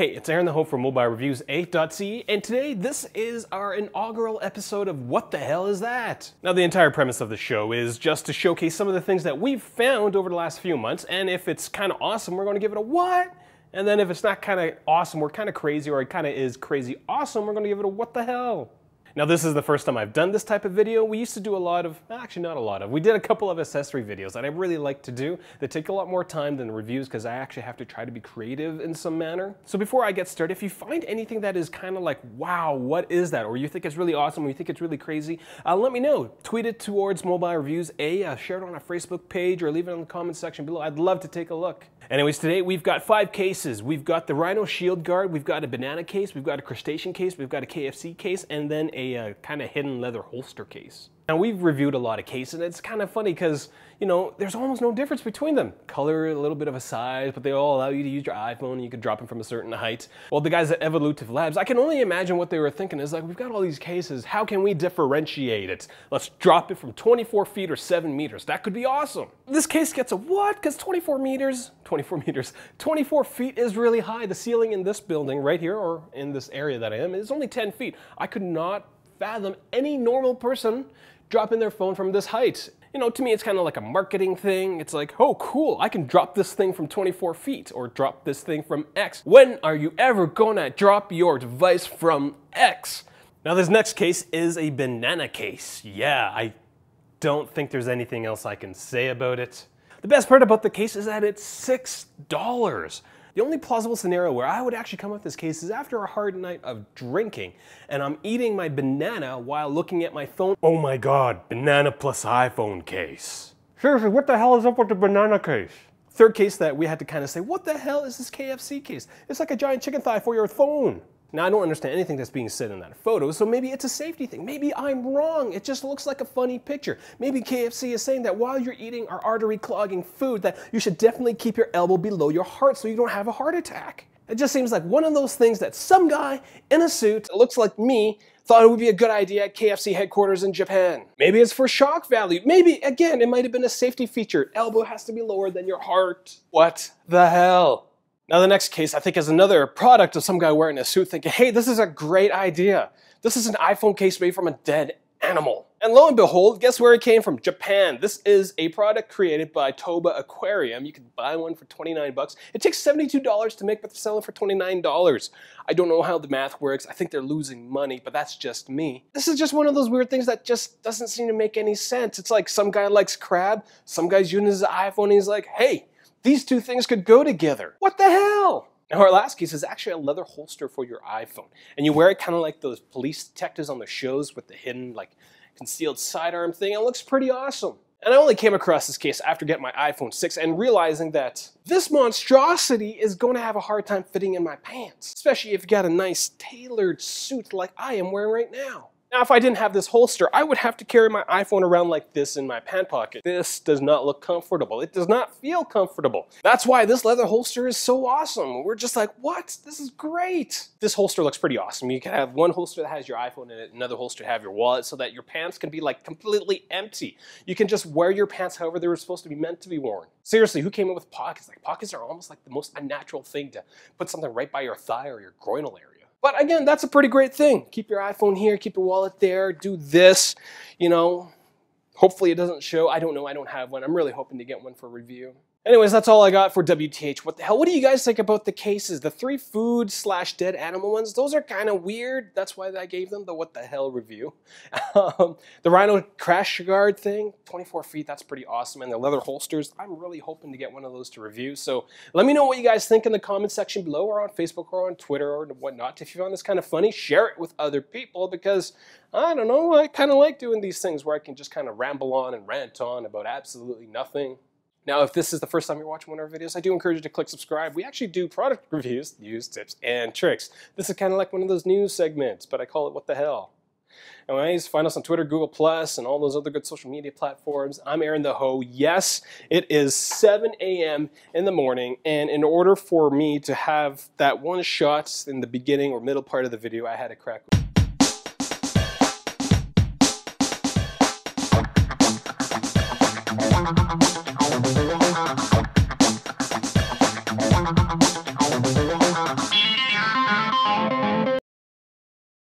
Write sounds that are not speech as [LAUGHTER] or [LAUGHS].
Hey, it's Aaron the Hope from MobileReviews8.c, and today this is our inaugural episode of What the Hell Is That? Now, the entire premise of the show is just to showcase some of the things that we've found over the last few months, and if it's kind of awesome, we're going to give it a what? And then if it's not kind of awesome, we're kind of crazy, or it kind of is crazy awesome, we're going to give it a what the hell? Now this is the first time I've done this type of video. We used to do a lot of, actually not a lot of, we did a couple of accessory videos that I really like to do that take a lot more time than reviews because I actually have to try to be creative in some manner. So before I get started, if you find anything that is kind of like, wow, what is that? Or you think it's really awesome, or you think it's really crazy, uh, let me know. Tweet it towards Mobile Reviews A, uh, share it on our Facebook page, or leave it in the comments section below. I'd love to take a look. Anyways, today we've got five cases. We've got the Rhino Shield Guard, we've got a banana case, we've got a crustacean case, we've got a KFC case, and then a a, a uh, kind of hidden leather holster case. Now we've reviewed a lot of cases and it's kind of funny because, you know, there's almost no difference between them. Color, a little bit of a size, but they all allow you to use your iPhone and you can drop them from a certain height. Well, the guys at Evolutive Labs, I can only imagine what they were thinking is like, we've got all these cases, how can we differentiate it? Let's drop it from 24 feet or seven meters. That could be awesome. This case gets a what? Because 24 meters, [LAUGHS] 24 meters, 24 feet is really high. The ceiling in this building right here or in this area that I am is only 10 feet. I could not fathom any normal person dropping their phone from this height. You know, to me, it's kind of like a marketing thing. It's like, oh, cool, I can drop this thing from 24 feet or drop this thing from X. When are you ever gonna drop your device from X? Now, this next case is a banana case. Yeah, I don't think there's anything else I can say about it. The best part about the case is that it's $6. The only plausible scenario where I would actually come up with this case is after a hard night of drinking and I'm eating my banana while looking at my phone. Oh my god, banana plus iPhone case. Seriously, what the hell is up with the banana case? Third case that we had to kind of say, what the hell is this KFC case? It's like a giant chicken thigh for your phone. Now, I don't understand anything that's being said in that photo, so maybe it's a safety thing. Maybe I'm wrong. It just looks like a funny picture. Maybe KFC is saying that while you're eating our artery clogging food that you should definitely keep your elbow below your heart so you don't have a heart attack. It just seems like one of those things that some guy in a suit it looks like me thought it would be a good idea at KFC headquarters in Japan. Maybe it's for shock value. Maybe, again, it might have been a safety feature. Elbow has to be lower than your heart. What the hell? Now, the next case, I think, is another product of some guy wearing a suit thinking, hey, this is a great idea. This is an iPhone case made from a dead animal. And lo and behold, guess where it came from? Japan. This is a product created by Toba Aquarium. You can buy one for 29 bucks. It takes $72 to make, but they're selling for $29. I don't know how the math works. I think they're losing money, but that's just me. This is just one of those weird things that just doesn't seem to make any sense. It's like some guy likes crab, some guy's using his iPhone, and he's like, hey, these two things could go together. What the hell? Now, case is actually a leather holster for your iPhone, and you wear it kind of like those police detectives on the shows with the hidden, like, concealed sidearm thing. It looks pretty awesome. And I only came across this case after getting my iPhone 6 and realizing that this monstrosity is going to have a hard time fitting in my pants, especially if you got a nice tailored suit like I am wearing right now. Now, if I didn't have this holster, I would have to carry my iPhone around like this in my pant pocket. This does not look comfortable. It does not feel comfortable. That's why this leather holster is so awesome. We're just like, what? This is great. This holster looks pretty awesome. You can have one holster that has your iPhone in it, another holster to have your wallet so that your pants can be like completely empty. You can just wear your pants however they were supposed to be meant to be worn. Seriously, who came up with pockets? Like pockets are almost like the most unnatural thing to put something right by your thigh or your groinal area. But again, that's a pretty great thing. Keep your iPhone here, keep your wallet there, do this, you know. Hopefully it doesn't show. I don't know, I don't have one. I'm really hoping to get one for review. Anyways, that's all I got for WTH. What the hell? What do you guys think about the cases? The three food slash dead animal ones, those are kind of weird. That's why I gave them the what the hell review. [LAUGHS] Um, the Rhino crash guard thing, 24 feet, that's pretty awesome. And the leather holsters, I'm really hoping to get one of those to review. So let me know what you guys think in the comment section below or on Facebook or on Twitter or whatnot. If you found this kind of funny, share it with other people because I don't know, I kind of like doing these things where I can just kind of ramble on and rant on about absolutely nothing. Now, if this is the first time you're watching one of our videos, I do encourage you to click subscribe. We actually do product reviews, news, tips, and tricks. This is kind of like one of those news segments, but I call it What the Hell. Anyways, find us on Twitter, Google Plus, and all those other good social media platforms. I'm Aaron the Ho. Yes, it is 7 a.m. in the morning, and in order for me to have that one shot in the beginning or middle part of the video, I had to crack.